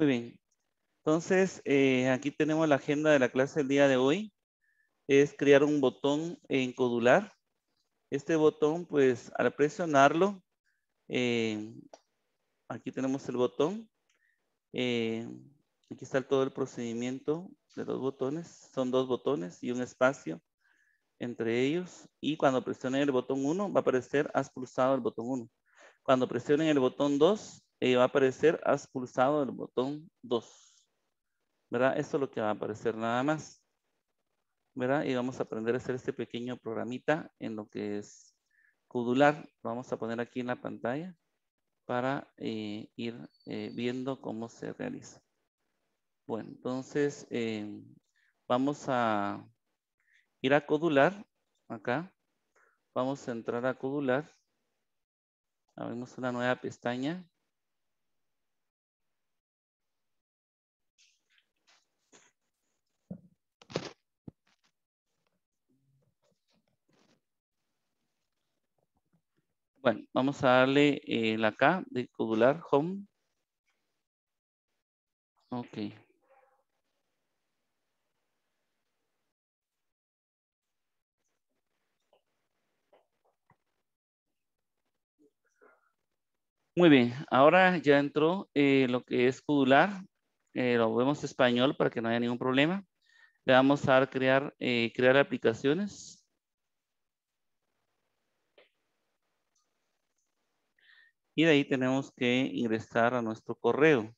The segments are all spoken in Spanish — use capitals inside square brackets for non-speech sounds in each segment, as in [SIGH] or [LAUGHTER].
Muy bien. Entonces, eh, aquí tenemos la agenda de la clase del día de hoy. Es crear un botón en Codular. Este botón, pues, al presionarlo, eh, aquí tenemos el botón. Eh, aquí está todo el procedimiento de los botones. Son dos botones y un espacio entre ellos. Y cuando presionen el botón 1, va a aparecer, has pulsado el botón 1. Cuando presionen el botón 2, y va a aparecer, has pulsado el botón 2. ¿Verdad? Esto es lo que va a aparecer nada más. ¿Verdad? Y vamos a aprender a hacer este pequeño programita en lo que es Codular. Lo vamos a poner aquí en la pantalla para eh, ir eh, viendo cómo se realiza. Bueno, entonces eh, vamos a ir a Codular. Acá. Vamos a entrar a Codular abrimos una nueva pestaña Bueno, vamos a darle eh, la K de codular, home. Ok. Muy bien, ahora ya entró eh, lo que es codular. Eh, lo vemos español para que no haya ningún problema. Le vamos a dar crear, crear aplicaciones. Y de ahí tenemos que ingresar a nuestro correo.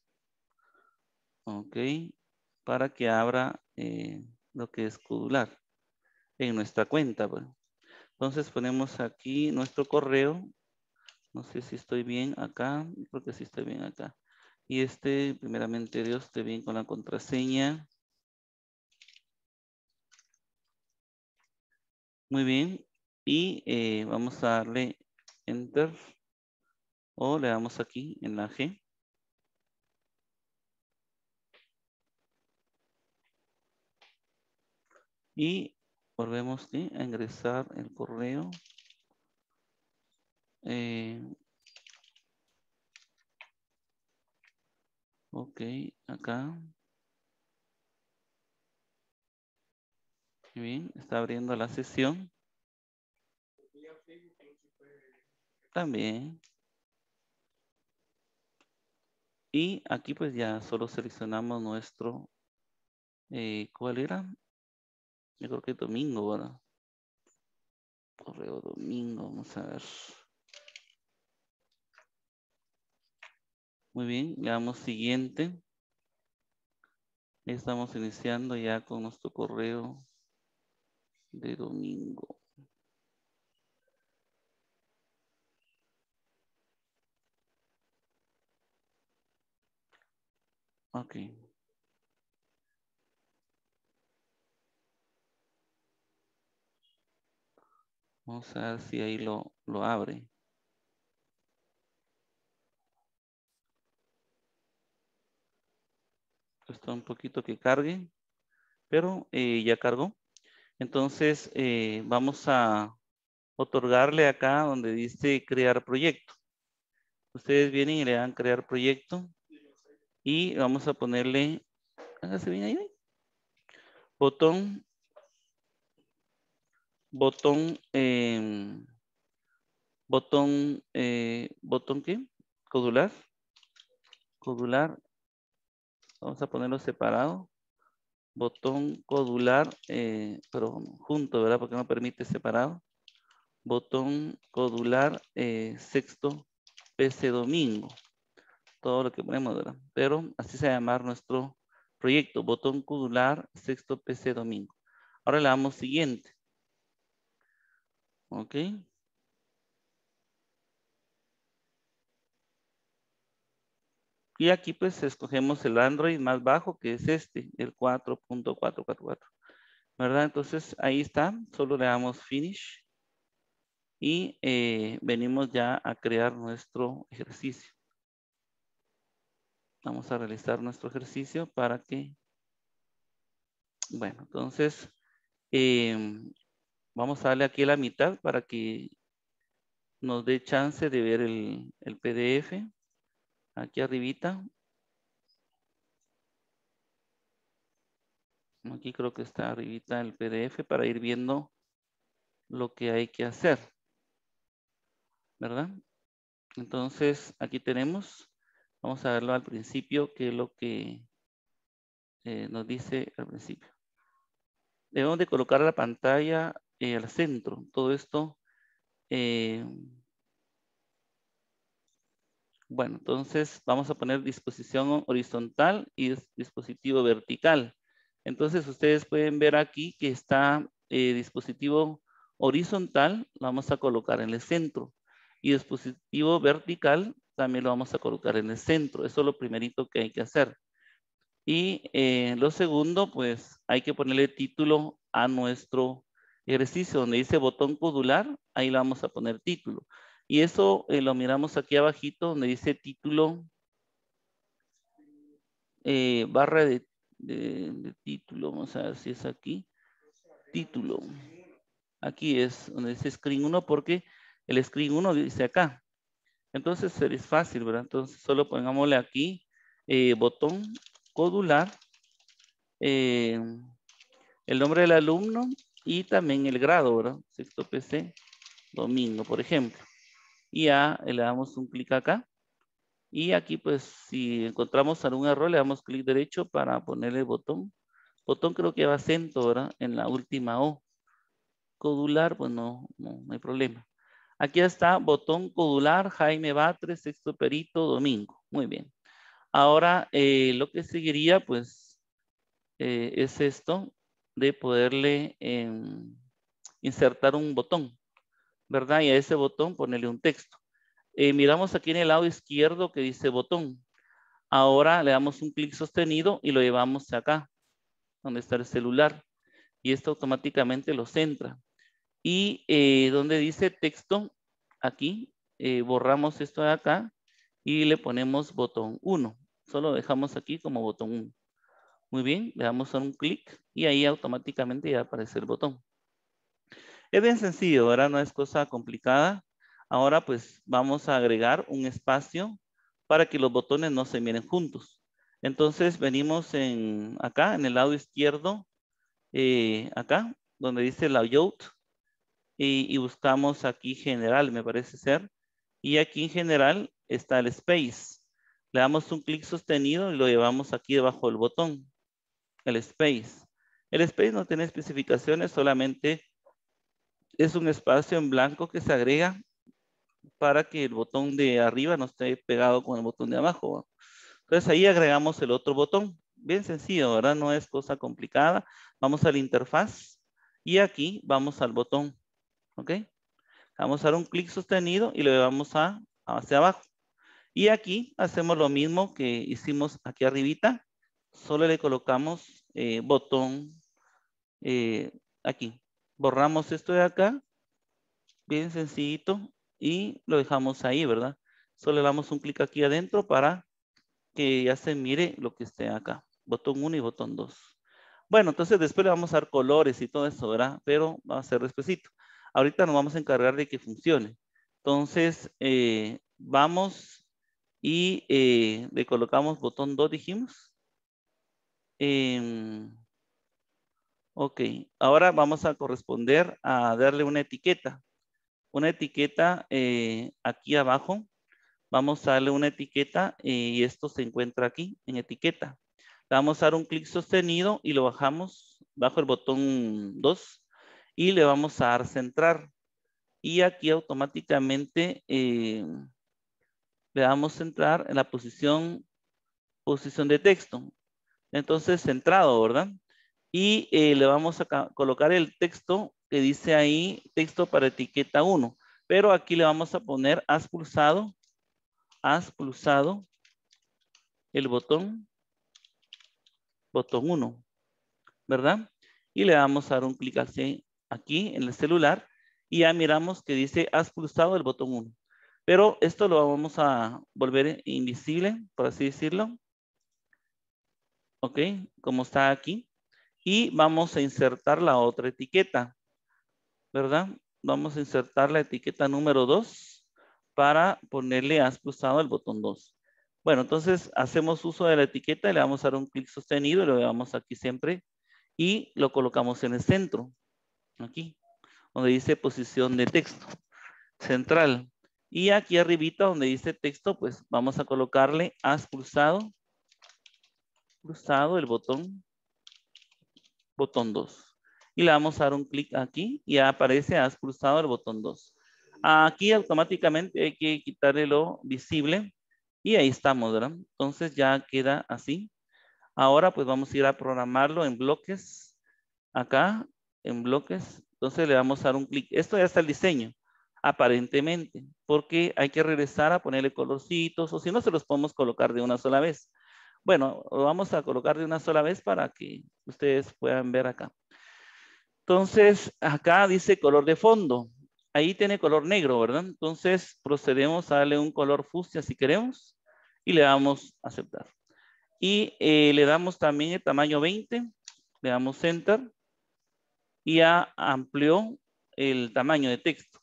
Ok. Para que abra eh, lo que es Codular en nuestra cuenta. Pues. Entonces ponemos aquí nuestro correo. No sé si estoy bien acá. Porque si sí estoy bien acá. Y este, primeramente Dios, esté bien con la contraseña. Muy bien. Y eh, vamos a darle Enter o le damos aquí en la G. Y volvemos a ingresar el correo. Eh, ok, acá. bien, está abriendo la sesión. También. Y aquí pues ya solo seleccionamos nuestro, eh, ¿cuál era? Yo creo que domingo, ¿verdad? Correo domingo, vamos a ver. Muy bien, le damos siguiente. Estamos iniciando ya con nuestro correo de domingo. Ok. Vamos a ver si ahí lo, abre. Cuesta un poquito que cargue, pero eh, ya cargó. Entonces eh, vamos a otorgarle acá donde dice crear proyecto. Ustedes vienen y le dan crear proyecto. Y vamos a ponerle, hágase bien ahí, botón, botón, em, botón, eh, botón qué, codular, codular, vamos a ponerlo separado, botón codular, eh, pero junto, ¿verdad? Porque no permite separado. Botón codular eh, sexto PC domingo todo lo que podemos ¿verdad? Pero así se va a llamar nuestro proyecto, botón cudular, sexto PC domingo. Ahora le damos siguiente. Ok. Y aquí pues escogemos el Android más bajo que es este, el 4.444. ¿Verdad? Entonces ahí está, solo le damos finish y eh, venimos ya a crear nuestro ejercicio. Vamos a realizar nuestro ejercicio para que... Bueno, entonces em, vamos a darle aquí la mitad para que nos dé chance de ver el, el PDF. Aquí arribita. Aquí creo que está arribita el PDF para ir viendo lo que hay que hacer. ¿Verdad? Entonces, aquí tenemos Vamos a verlo al principio, que es lo que eh, nos dice al principio. Debemos de colocar la pantalla eh, al centro. Todo esto... Eh, bueno, entonces vamos a poner disposición horizontal y dispositivo vertical. Entonces ustedes pueden ver aquí que está dispositivo horizontal, vamos a colocar en el centro. Y dispositivo vertical también lo vamos a colocar en el centro. Eso es lo primerito que hay que hacer. Y eh, lo segundo, pues hay que ponerle título a nuestro ejercicio. Donde dice botón codular, ahí le vamos a poner título. Y eso eh, lo miramos aquí abajito donde dice título, eh, barra de, de, de título. Vamos a ver si es aquí. Título. Aquí es donde dice screen 1 porque el screen 1 dice acá. Entonces eh, es fácil, ¿verdad? Entonces solo pongámosle aquí eh, botón codular, eh, el nombre del alumno y también el grado, ¿verdad? Sexto PC, domingo, por ejemplo. Y ya le damos un clic acá. Y aquí, pues, si encontramos algún error, le damos clic derecho para ponerle botón. Botón creo que va acento, ¿verdad? En la última O. Codular, pues no, no hay problema. Aquí está Botón Codular, Jaime Batres, Sexto Perito, Domingo. Muy bien. Ahora eh, lo que seguiría pues eh, es esto de poderle em, insertar un botón, ¿verdad? Y a ese botón ponerle un texto. Eh, miramos aquí en el lado izquierdo que dice botón. Ahora le damos un clic sostenido y lo llevamos acá, donde está el celular. Y esto automáticamente lo centra. Y eh, donde dice texto, aquí, eh, borramos esto de acá y le ponemos botón 1. Solo dejamos aquí como botón 1. Muy bien, le damos un clic y ahí automáticamente ya aparece el botón. Es bien sencillo, ahora no es cosa complicada. Ahora pues vamos a agregar un espacio para que los botones no se miren juntos. Entonces venimos en, acá, en el lado izquierdo, eh, acá, donde dice Layout, y, buscamos aquí general, me parece ser. Y aquí en general está el space. Le damos un clic sostenido y lo llevamos aquí debajo del botón, el space. El space no tiene especificaciones, solamente es un espacio en blanco que se agrega para que el botón de arriba no esté pegado con el botón de abajo. Entonces ahí agregamos el otro botón. Bien sencillo, ¿verdad? No es cosa complicada. Vamos a la interfaz y aquí vamos al botón. ¿Ok? Vamos a dar un clic sostenido y lo llevamos a, hacia abajo. Y aquí hacemos lo mismo que hicimos aquí arribita. Solo le colocamos eh, botón eh, aquí. Borramos esto de acá. Bien sencillito. Y lo dejamos ahí, ¿verdad? Solo le damos un clic aquí adentro para que ya se mire lo que esté acá. Botón 1 y botón 2. Bueno, entonces después le vamos a dar colores y todo eso, ¿verdad? Pero va a ser despacito. Ahorita nos vamos a encargar de que funcione. Entonces, eh, vamos y eh, le colocamos botón 2, dijimos. Em, ok, ahora vamos a corresponder a darle una etiqueta. Una etiqueta eh, aquí abajo. Vamos a darle una etiqueta y esto se encuentra aquí en etiqueta. vamos a dar un clic sostenido y lo bajamos bajo el botón 2 y le vamos a dar centrar. Y aquí automáticamente le eh, le damos centrar en la posición, posición de texto. Entonces, centrado, ¿verdad? Y eh, le vamos a colocar el texto que dice ahí, texto para etiqueta 1. Pero aquí le vamos a poner, has pulsado, has pulsado el botón, botón 1, ¿verdad? Y le vamos a dar un clic así aquí en el celular y ya miramos que dice has pulsado el botón 1. Pero esto lo vamos a volver invisible, por así decirlo. Ok, como está aquí. Y vamos a insertar la otra etiqueta, ¿verdad? Vamos a insertar la etiqueta número 2 para ponerle has pulsado el botón 2. Bueno, entonces hacemos uso de la etiqueta, le vamos a dar un clic sostenido, lo llevamos aquí siempre y lo colocamos en el centro. Aquí, donde dice posición de texto central. Y aquí arribita donde dice texto, pues vamos a colocarle has pulsado, cruzado el botón, botón 2. Y le vamos a dar un clic aquí y aparece has pulsado el botón 2. Aquí automáticamente hay que quitarle lo visible y ahí estamos, ¿verdad? Entonces ya queda así. Ahora pues vamos a ir a programarlo en bloques acá en bloques. Entonces le vamos a dar un clic. Esto ya está el diseño, aparentemente, porque hay que regresar a ponerle colorcitos o si no se los podemos colocar de una sola vez. Bueno, lo vamos a colocar de una sola vez para que ustedes puedan ver acá. Entonces, acá dice color de fondo. Ahí tiene color negro, ¿verdad? Entonces, procedemos a darle un color fucsia si queremos y le damos aceptar. Y eh, le damos también el tamaño 20, le damos enter y ya amplió el tamaño de texto.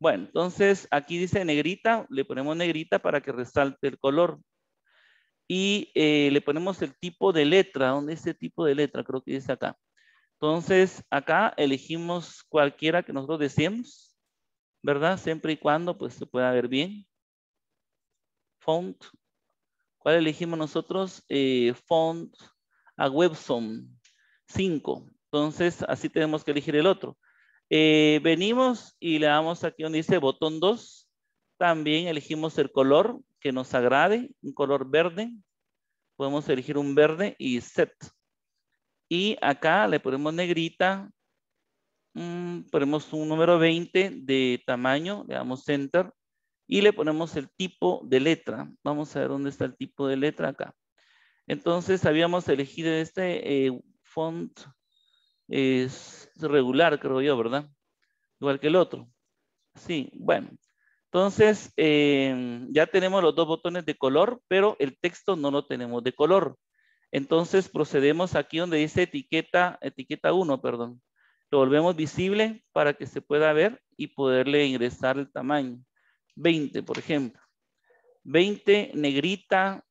Bueno, entonces aquí dice negrita, le ponemos negrita para que resalte el color. Y eh, le ponemos el tipo de letra, ¿dónde dice tipo de letra? Creo que dice acá. Entonces acá elegimos cualquiera que nosotros deseemos, ¿verdad? Siempre y cuando pues se pueda ver bien. Font. ¿Cuál elegimos nosotros? Eh, font a Webson 5. Entonces, así tenemos que elegir el otro. Eh, venimos y le damos aquí donde dice botón 2. También elegimos el color que nos agrade, un color verde. Podemos elegir un verde y set. Y acá le ponemos negrita, mm, ponemos un número 20 de tamaño, le damos enter y le ponemos el tipo de letra. Vamos a ver dónde está el tipo de letra acá. Entonces habíamos elegido este eh, font es regular, creo yo, ¿verdad? Igual que el otro. Sí, bueno. Entonces, em, ya tenemos los dos botones de color, pero el texto no lo tenemos de color. Entonces, procedemos aquí donde dice etiqueta, etiqueta 1, perdón. Lo volvemos visible para que se pueda ver y poderle ingresar el tamaño. 20, por ejemplo. 20, negrita,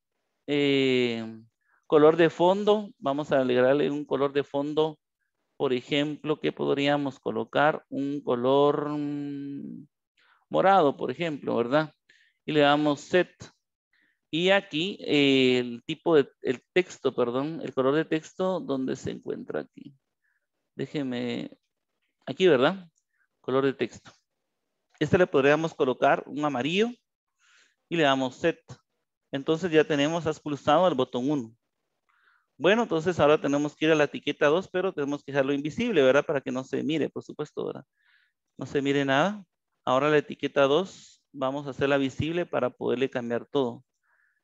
em, color de fondo. Vamos a agregarle un color de fondo por ejemplo, que podríamos colocar un color mm, morado, por ejemplo, ¿verdad? Y le damos set. Y aquí eh, el tipo de, el texto, perdón, el color de texto, donde se encuentra aquí? Déjeme, aquí, ¿verdad? Color de texto. Este le podríamos colocar un amarillo y le damos set. Entonces ya tenemos, has pulsado el botón 1. Bueno, entonces ahora tenemos que ir a la etiqueta 2, pero tenemos que dejarlo invisible, ¿verdad? Para que no se mire, por supuesto, ¿verdad? No se mire nada. Ahora la etiqueta 2 vamos a hacerla visible para poderle cambiar todo.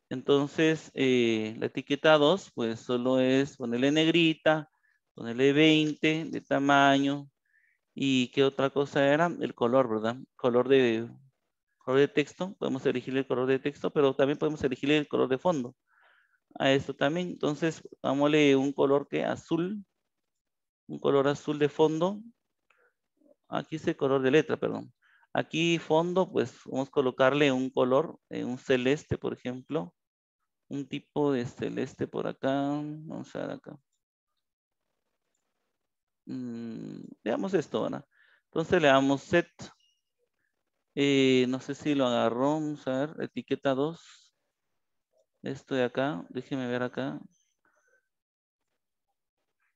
Entonces, eh, la etiqueta 2, pues solo es ponerle negrita, ponerle 20 de tamaño. ¿Y qué otra cosa era? El color, ¿verdad? Color de, color de texto. Podemos elegir el color de texto, pero también podemos elegir el color de fondo a esto también. Entonces, dámosle un color que azul, un color azul de fondo. Aquí es el color de letra, perdón. Aquí fondo, pues vamos a colocarle un color, eh, un celeste, por ejemplo. Un tipo de celeste por acá. Vamos a ver acá. Mm, veamos esto, ¿verdad? Entonces le damos set. Eh, no sé si lo agarró, vamos a ver, etiqueta 2. Esto de acá, déjeme ver acá.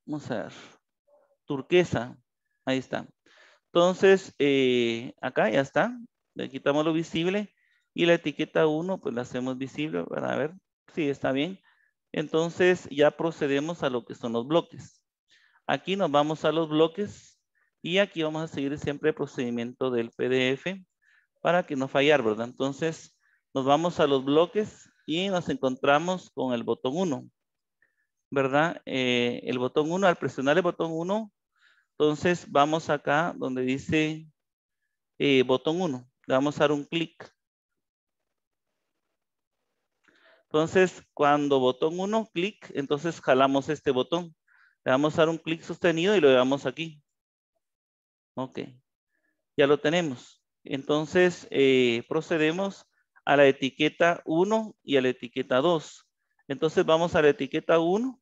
Vamos a ver. Turquesa. Ahí está. Entonces, eh, acá ya está. Le quitamos lo visible. Y la etiqueta 1, pues la hacemos visible para ver si sí, está bien. Entonces, ya procedemos a lo que son los bloques. Aquí nos vamos a los bloques. Y aquí vamos a seguir siempre el procedimiento del PDF para que no fallar, ¿verdad? Entonces, nos vamos a los bloques nos encontramos con el botón 1, ¿verdad? Eh, el botón 1, al presionar el botón 1, entonces vamos acá donde dice eh, botón 1. Le vamos a dar un clic. Entonces, cuando botón 1, clic, entonces jalamos este botón. Le vamos a dar un clic sostenido y lo llevamos aquí. Ok. Ya lo tenemos. Entonces, eh, procedemos a la etiqueta 1 y a la etiqueta 2. Entonces vamos a la etiqueta 1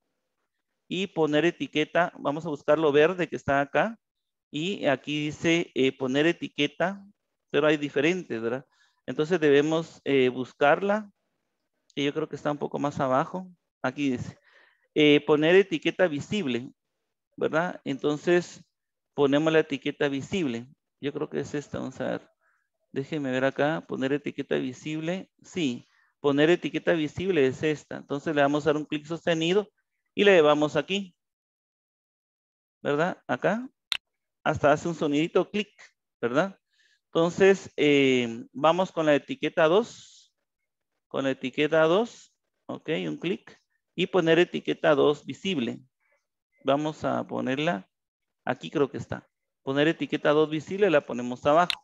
y poner etiqueta, vamos a buscar lo verde que está acá. Y aquí dice eh, poner etiqueta, pero hay diferentes, ¿verdad? Entonces debemos eh, buscarla. Y yo creo que está un poco más abajo. Aquí dice eh, poner etiqueta visible, ¿verdad? Entonces ponemos la etiqueta visible. Yo creo que es esta, vamos a ver. Déjenme ver acá, poner etiqueta visible. Sí, poner etiqueta visible es esta. Entonces le vamos a dar un clic sostenido y le vamos aquí. ¿Verdad? Acá. Hasta hace un sonidito clic, ¿verdad? Entonces, eh, vamos con la etiqueta 2. Con la etiqueta 2. Ok, un clic. Y poner etiqueta 2 visible. Vamos a ponerla. Aquí creo que está. Poner etiqueta 2 visible, la ponemos abajo.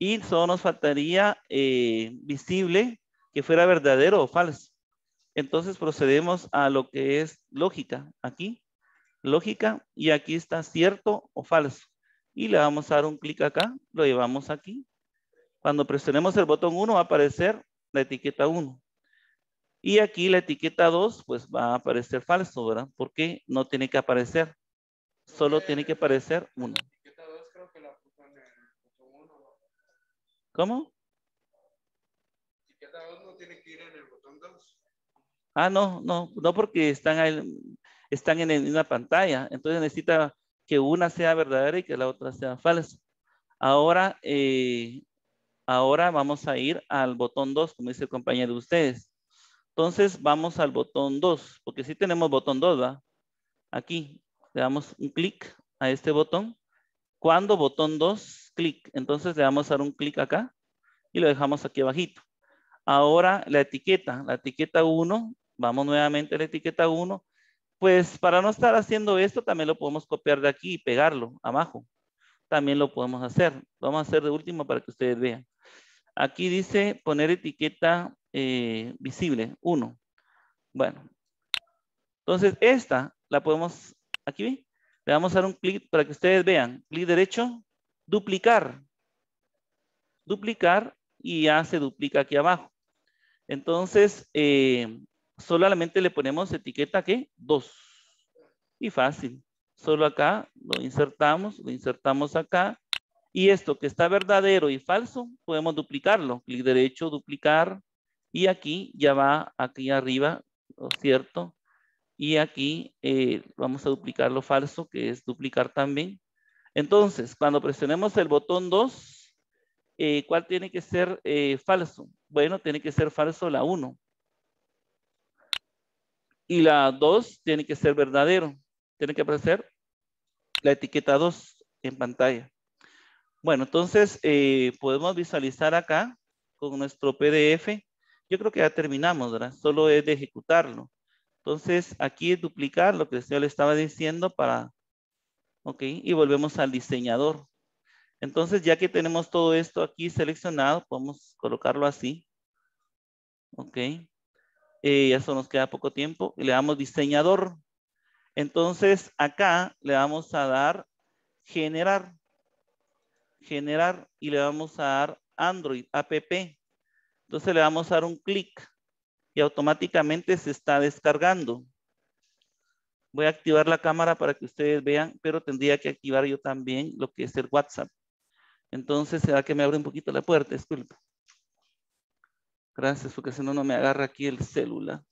Y solo nos faltaría eh, visible que fuera verdadero o falso. Entonces procedemos a lo que es lógica. Aquí, lógica, y aquí está cierto o falso. Y le vamos a dar un clic acá, lo llevamos aquí. Cuando presionemos el botón 1 va a aparecer la etiqueta 1. Y aquí la etiqueta 2 pues va a aparecer falso, ¿verdad? Porque no tiene que aparecer. Solo tiene que aparecer 1. ¿Cómo? ¿Y cada uno tiene que ir en el botón 2? Ah, no, no, no porque están, ahí, están en, la una pantalla. Entonces necesita que una sea verdadera y que la otra sea falsa. Ahora, eh, ahora vamos a ir al botón 2, como dice el compañero de ustedes. Entonces vamos al botón 2, porque sí tenemos botón 2, ¿va? Aquí le damos un clic a este botón cuando botón 2, clic. Entonces le vamos a dar un clic acá y lo dejamos aquí abajito. Ahora la etiqueta, la etiqueta 1, vamos nuevamente a la etiqueta 1. Pues para no estar haciendo esto, también lo podemos copiar de aquí y pegarlo abajo. También lo podemos hacer. vamos a hacer de último para que ustedes vean. Aquí dice poner etiqueta eh, visible, 1. Bueno, entonces esta la podemos, aquí le vamos a dar un clic para que ustedes vean. Clic derecho, duplicar. Duplicar y ya se duplica aquí abajo. Entonces, eh, solamente le ponemos etiqueta que dos. Y fácil. Solo acá lo insertamos, lo insertamos acá. Y esto que está verdadero y falso, podemos duplicarlo. Clic derecho, duplicar. Y aquí ya va, aquí arriba, lo ¿cierto? Y aquí eh, vamos a duplicar lo falso, que es duplicar también. Entonces, cuando presionemos el botón 2, eh, ¿cuál tiene que ser eh, falso? Bueno, tiene que ser falso la 1. Y la 2 tiene que ser verdadero. Tiene que aparecer la etiqueta 2 en pantalla. Bueno, entonces podemos visualizar acá con nuestro PDF. Yo creo que ya terminamos, ¿verdad? Solo es de ejecutarlo. Entonces, aquí duplicar lo que yo le estaba diciendo para... Ok, y volvemos al diseñador. Entonces, ya que tenemos todo esto aquí seleccionado, podemos colocarlo así. Ok. Eh, eso nos queda poco tiempo. Y le damos diseñador. Entonces, acá le vamos a dar generar. Generar y le vamos a dar Android, app. Entonces le vamos a dar un clic y automáticamente se está descargando. Voy a activar la cámara para que ustedes vean, pero tendría que activar yo también lo que es el WhatsApp. Entonces, será que me abre un poquito la puerta, disculpe. Gracias, porque si no, no me agarra aquí el celular.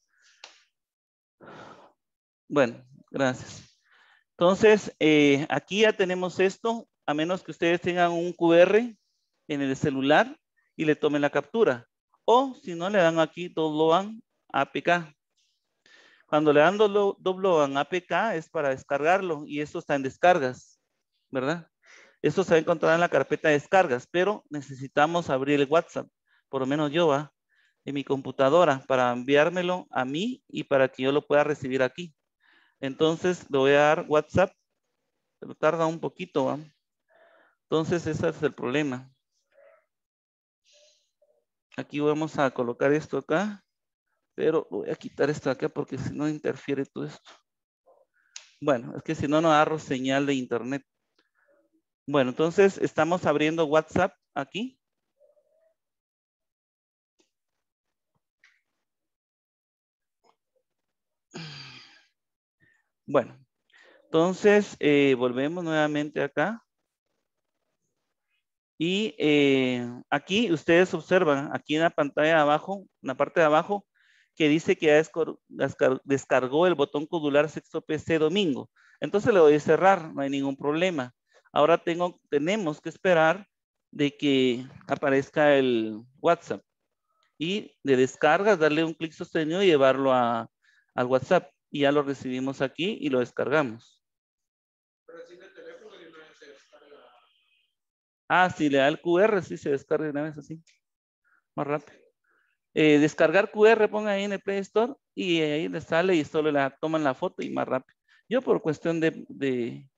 Bueno, gracias. Entonces, eh, aquí ya tenemos esto, a menos que ustedes tengan un QR en el celular y le tomen la captura. O si no le dan aquí dobloan APK. Cuando le dan dobloan APK es para descargarlo y esto está en descargas, ¿verdad? Esto se va a encontrar en la carpeta de descargas, pero necesitamos abrir el WhatsApp, por lo menos yo va, en mi computadora para enviármelo a mí y para que yo lo pueda recibir aquí. Entonces le voy a dar WhatsApp, pero tarda un poquito, ¿va? Entonces ese es el problema. Aquí vamos a colocar esto acá, pero voy a quitar esto acá porque si no interfiere todo esto. Bueno, es que si no, no agarro señal de internet. Bueno, entonces estamos abriendo WhatsApp aquí. Bueno, entonces eh, volvemos nuevamente acá. Y eh, aquí ustedes observan, aquí en la pantalla de abajo, en la parte de abajo, que dice que ya descargó el botón codular sexto PC domingo. Entonces le doy a cerrar, no hay ningún problema. Ahora tengo, tenemos que esperar de que aparezca el WhatsApp. Y de descargas, darle un clic sostenido y llevarlo a, al WhatsApp. Y ya lo recibimos aquí y lo descargamos. Ah, si le da el QR, sí se descarga una vez así. Más rápido. Eh, descargar QR, ponga ahí en el Play Store y ahí le sale y solo la toman la foto y más rápido. Yo por cuestión de,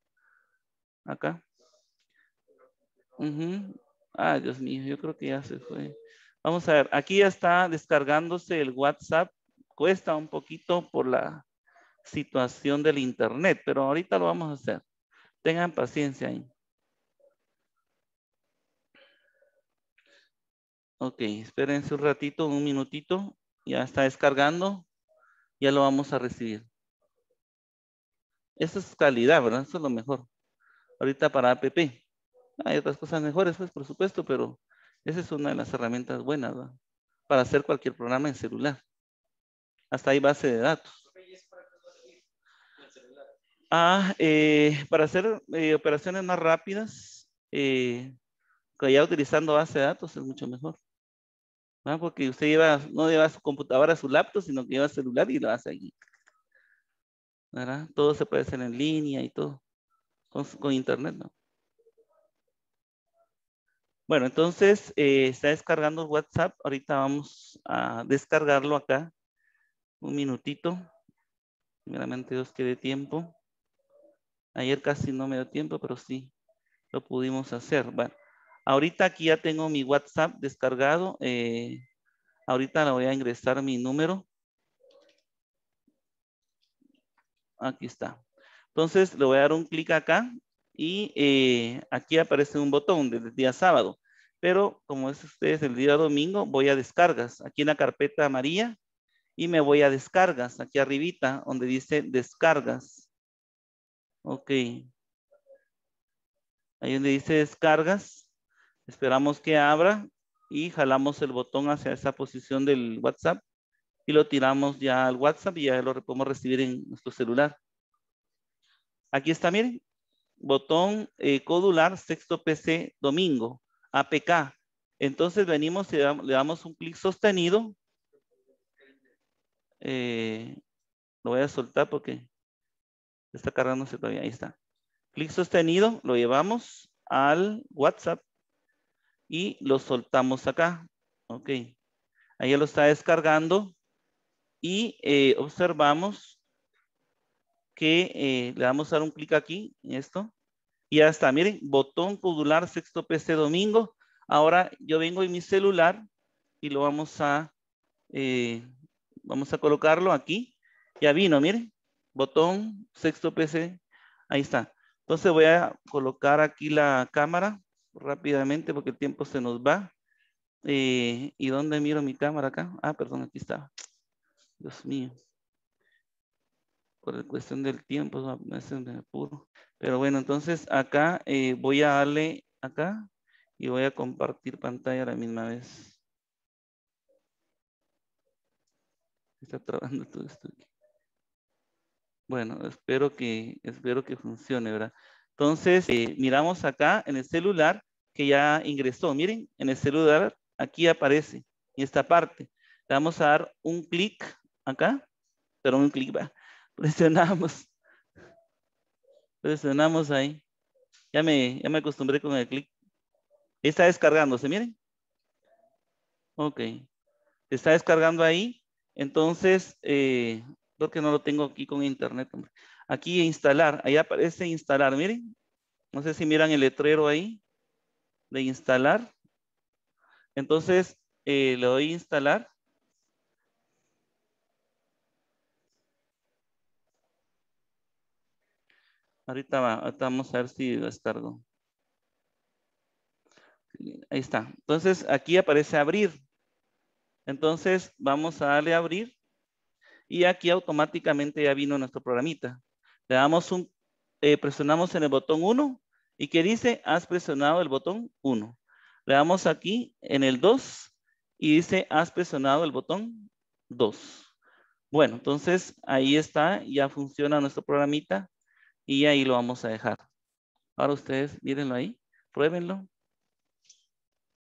acá. Uh Ah, Dios mío, yo creo que ya se fue. Vamos a ver, aquí ya está descargándose el WhatsApp. Cuesta un poquito por la situación del internet, pero ahorita lo vamos a hacer. Tengan paciencia ahí. Ok, espérense un ratito, un minutito. Ya está descargando. Ya lo vamos a recibir. Eso es calidad, ¿verdad? Eso es lo mejor. Ahorita para app. Hay otras cosas mejores, pues, por supuesto, pero esa es una de las herramientas buenas, Para hacer cualquier programa en celular. Hasta ahí base de datos. Ah, eh, para hacer eh, operaciones más rápidas, eh, ya utilizando base de datos es mucho mejor. Ah, porque usted lleva, no lleva su computadora, su laptop, sino que lleva celular y lo hace allí. Todo se puede hacer en línea y todo. Con, internet, ¿no? Bueno, entonces eh, está descargando WhatsApp. Ahorita vamos a descargarlo acá. Un minutito. Primeramente Dios quede tiempo. Ayer casi no me dio tiempo, pero sí lo pudimos hacer. Bueno. Ahorita aquí ya tengo mi WhatsApp descargado. Eh, ahorita le voy a ingresar mi número. Aquí está. Entonces le voy a dar un clic acá y eh, aquí aparece un botón desde día sábado. Pero como este, es el día domingo, voy a descargas. Aquí en la carpeta amarilla y me voy a descargas. Aquí arribita donde dice descargas. Ok. Ahí donde dice descargas Esperamos que abra y jalamos el botón hacia esa posición del WhatsApp y lo tiramos ya al WhatsApp y ya lo podemos recibir en nuestro celular. Aquí está, miren, botón eh, codular sexto PC domingo, APK. Entonces venimos y le damos un clic sostenido. Eh, lo voy a soltar porque está cargándose todavía. Ahí está. Clic sostenido, lo llevamos al WhatsApp y lo soltamos acá. Ok. Ahí lo está descargando y eh, observamos que eh, le vamos a dar un clic aquí, en esto, y ya está. Miren, botón codular sexto PC domingo. Ahora yo vengo en mi celular y lo vamos a, eh, vamos a colocarlo aquí. Ya vino, miren, botón sexto PC, ahí está. Entonces voy a colocar aquí la cámara rápidamente porque el tiempo se nos va. Eh, ¿Y dónde miro mi cámara acá? Ah, perdón, aquí está Dios mío. Por la cuestión del tiempo, me apuro. Pero bueno, entonces acá eh, voy a darle acá y voy a compartir pantalla a la misma vez. Está trabajando todo esto aquí. Bueno, espero que, espero que funcione, ¿verdad? Entonces, eh, miramos acá en el celular que ya ingresó. Miren, en el celular aquí aparece, en esta parte. Le vamos a dar un clic acá, pero un clic va. [LAUGHS] Presionamos. Presionamos ahí. Ya me, ya me acostumbré con el clic. Está descargándose, miren. Ok. Está descargando ahí. Entonces, eh, no lo tengo aquí con internet. Hombre. Aquí instalar, ahí aparece instalar, miren. No sé si miran el letrero ahí de instalar. Entonces, eh, le doy instalar. Ahorita, va, vamos a ver si descargo. Ahí está. Entonces, aquí aparece abrir. Entonces, vamos a darle abrir. Y aquí automáticamente ya vino nuestro programita. Le damos un, eh, presionamos en el botón 1 y que dice, has presionado el botón 1. Le damos aquí en el 2 y dice, has presionado el botón 2. Bueno, entonces ahí está, ya funciona nuestro programita y ahí lo vamos a dejar. Ahora ustedes mírenlo ahí, pruébenlo.